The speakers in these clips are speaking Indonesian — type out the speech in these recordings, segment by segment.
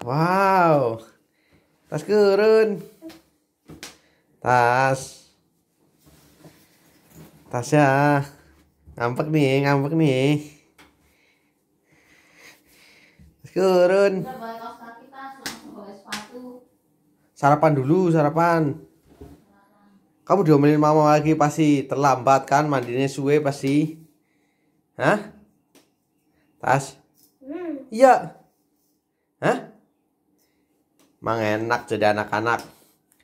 Wow. Tas keren. Tas. tas ya, Ngampek nih, ngampek nih. Tas keren. Sarapan dulu, sarapan. Kamu diomelin mama lagi pasti terlambat kan mandinya suwe pasti. Hah? Tas? Hmm. Iya. Hmm. Hah? Mang enak jadi anak-anak.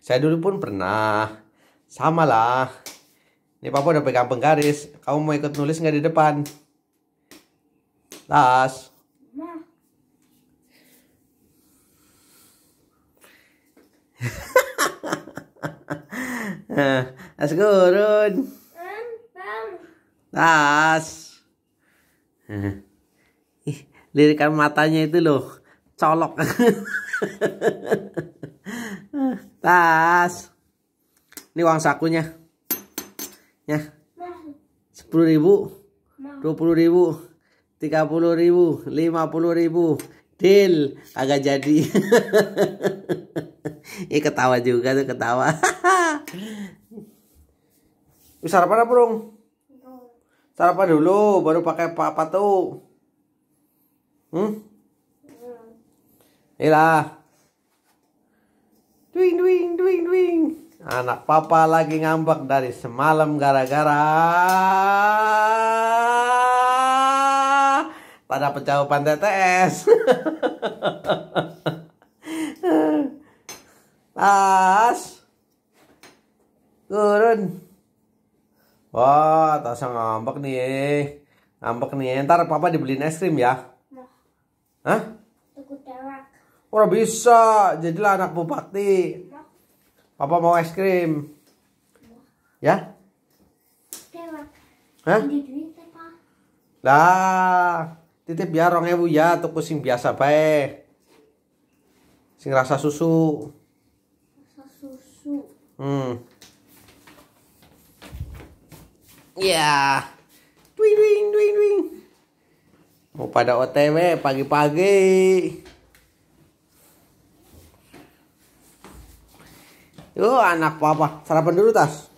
Saya dulu pun pernah. Sama lah. Ini papa udah pegang penggaris. Kamu mau ikut nulis nggak di depan? Tas. Tas gurun. Las. Lirikan matanya itu loh colok tas ini uang sakunya ya sepuluh ribu dua puluh ribu tiga puluh ribu lima puluh ribu deal agak jadi ini ketawa juga tuh ketawa sarapan apa dong sarapan dulu baru pakai apa, -apa tuh hmm Inilah. Duing, duing, duing, duing. Anak papa lagi ngambek dari semalam gara-gara Pada dapat jawaban TTS. Tas. Turun. Wah, usah ngambek nih. Ngambek nih. Ntar papa dibeliin es krim ya. Hah? Orang bisa, jadilah anak bupati. Papa mau es krim. Ya? Hah? Lah, titip ya rong ewu ya, tuku sing biasa bae. Sing rasa susu. Rasa susu. Hmm. Ya. Yeah. Twing twing twing Mau pada OTW pagi-pagi. Yo anak papa, sarapan dulu tas.